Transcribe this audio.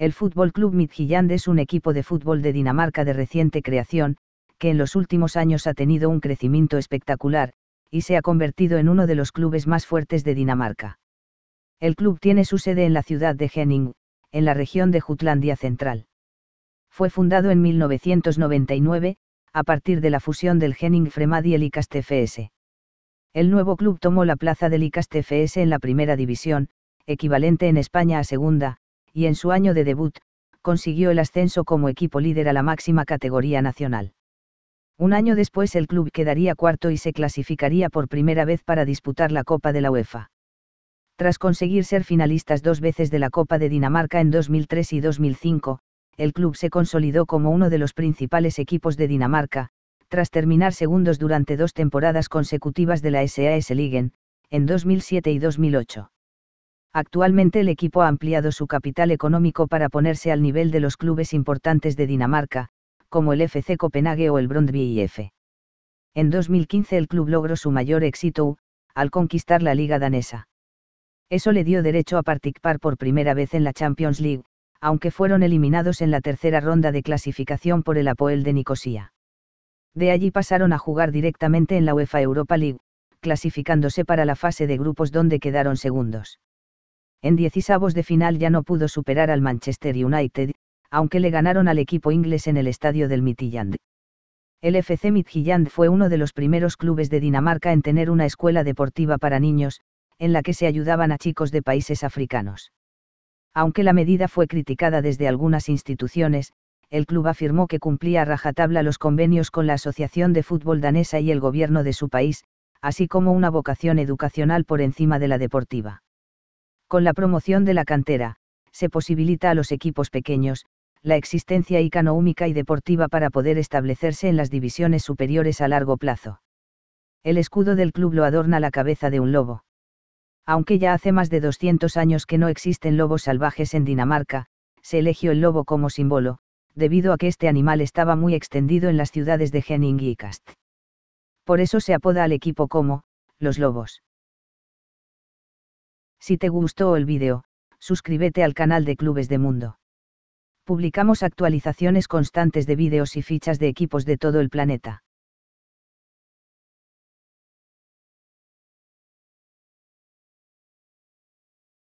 El Fútbol Club Midtjylland es un equipo de fútbol de Dinamarca de reciente creación, que en los últimos años ha tenido un crecimiento espectacular, y se ha convertido en uno de los clubes más fuertes de Dinamarca. El club tiene su sede en la ciudad de Henning, en la región de Jutlandia Central. Fue fundado en 1999, a partir de la fusión del Henning Fremad y el FS. El nuevo club tomó la plaza del ICAS FS en la primera división, equivalente en España a segunda, y en su año de debut, consiguió el ascenso como equipo líder a la máxima categoría nacional. Un año después el club quedaría cuarto y se clasificaría por primera vez para disputar la Copa de la UEFA. Tras conseguir ser finalistas dos veces de la Copa de Dinamarca en 2003 y 2005, el club se consolidó como uno de los principales equipos de Dinamarca, tras terminar segundos durante dos temporadas consecutivas de la SAS Ligen, en 2007 y 2008. Actualmente el equipo ha ampliado su capital económico para ponerse al nivel de los clubes importantes de Dinamarca, como el FC Copenhague o el Brøndby IF. En 2015 el club logró su mayor éxito, al conquistar la liga danesa. Eso le dio derecho a participar por primera vez en la Champions League, aunque fueron eliminados en la tercera ronda de clasificación por el Apoel de Nicosia. De allí pasaron a jugar directamente en la UEFA Europa League, clasificándose para la fase de grupos donde quedaron segundos. En diecisavos de final ya no pudo superar al Manchester United, aunque le ganaron al equipo inglés en el estadio del Midtjylland. El FC Midtjylland fue uno de los primeros clubes de Dinamarca en tener una escuela deportiva para niños, en la que se ayudaban a chicos de países africanos. Aunque la medida fue criticada desde algunas instituciones, el club afirmó que cumplía a rajatabla los convenios con la Asociación de Fútbol Danesa y el gobierno de su país, así como una vocación educacional por encima de la deportiva. Con la promoción de la cantera, se posibilita a los equipos pequeños, la existencia icanohúmica y deportiva para poder establecerse en las divisiones superiores a largo plazo. El escudo del club lo adorna la cabeza de un lobo. Aunque ya hace más de 200 años que no existen lobos salvajes en Dinamarca, se eligió el lobo como símbolo, debido a que este animal estaba muy extendido en las ciudades de Henning y Kast. Por eso se apoda al equipo como, los lobos. Si te gustó el vídeo, suscríbete al canal de Clubes de Mundo. Publicamos actualizaciones constantes de vídeos y fichas de equipos de todo el planeta.